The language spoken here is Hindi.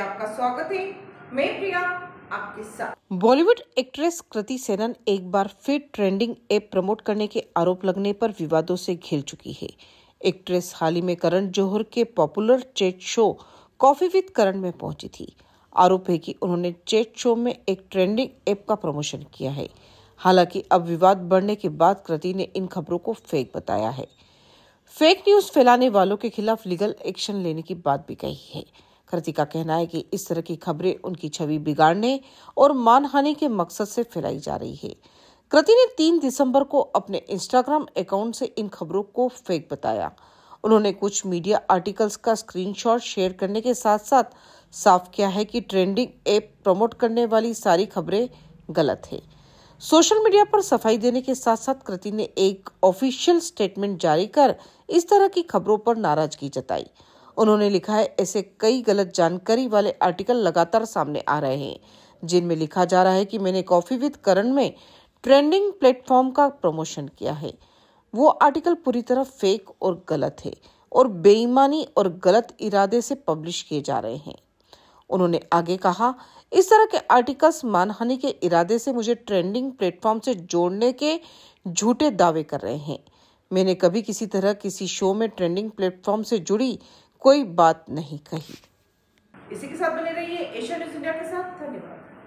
आपका स्वागत है मैं प्रिया आपके साथ बॉलीवुड एक्ट्रेस कृति सेनन एक बार फिर ट्रेंडिंग ऐप प्रमोट करने के आरोप लगने पर विवादों से घिर चुकी है एक्ट्रेस हाल ही में करण जौहर के popular chat show coffee with Karan में पहुंची थी आरोप है कि उन्होंने चैट शो में एक ट्रेंडिंग ऐप का प्रमोशन किया है हालांकि अब विवाद बढ़ने के बाद कृति ने इन खबरों को फेक बताया है फेक न्यूज फैलाने वालों के खिलाफ लीगल एक्शन लेने की बात भी कही है कृति का कहना है कि इस तरह की खबरें उनकी छवि बिगाड़ने और मानहानि के मकसद से फैलाई जा रही है कृति ने तीन दिसंबर को अपने इंस्टाग्राम अकाउंट से इन खबरों को फेक बताया उन्होंने कुछ मीडिया आर्टिकल्स का स्क्रीनशॉट शेयर करने के साथ साथ साफ किया है कि ट्रेंडिंग ऐप प्रमोट करने वाली सारी खबरें गलत है सोशल मीडिया पर सफाई देने के साथ साथ कृति ने एक ऑफिशियल स्टेटमेंट जारी कर इस तरह की खबरों पर नाराजगी जताई उन्होंने लिखा है ऐसे कई गलत जानकारी वाले आर्टिकल लगातार सामने आ रहे हैं जिनमें लिखा जा रहा है कि मैंने कॉफी विद करण में ट्रेंडिंग प्लेटफॉर्म का प्रमोशन किया है वो आर्टिकल पूरी तरह फेक और गलत है और बेईमानी और गलत इरादे से पब्लिश किए जा रहे हैं उन्होंने आगे कहा इस तरह के आर्टिकल्स मानहानि के इरादे से मुझे ट्रेंडिंग प्लेटफॉर्म से जोड़ने के झूठे दावे कर रहे हैं मैंने कभी किसी तरह किसी शो में ट्रेंडिंग प्लेटफॉर्म से जुड़ी कोई बात नहीं कही इसी के साथ बने रहिए एशिया न्यूज इंडिया के साथ धन्यवाद